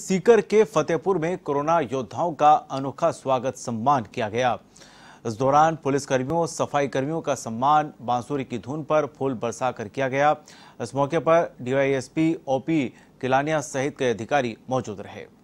सीकर के फतेहपुर में कोरोना योद्धाओं का अनोखा स्वागत सम्मान किया गया इस दौरान पुलिसकर्मियों सफाई कर्मियों का सम्मान बांसुरी की धुन पर फूल बरसा कर किया गया इस मौके पर डीवाईएसपी ओपी किलानिया सहित कई अधिकारी मौजूद रहे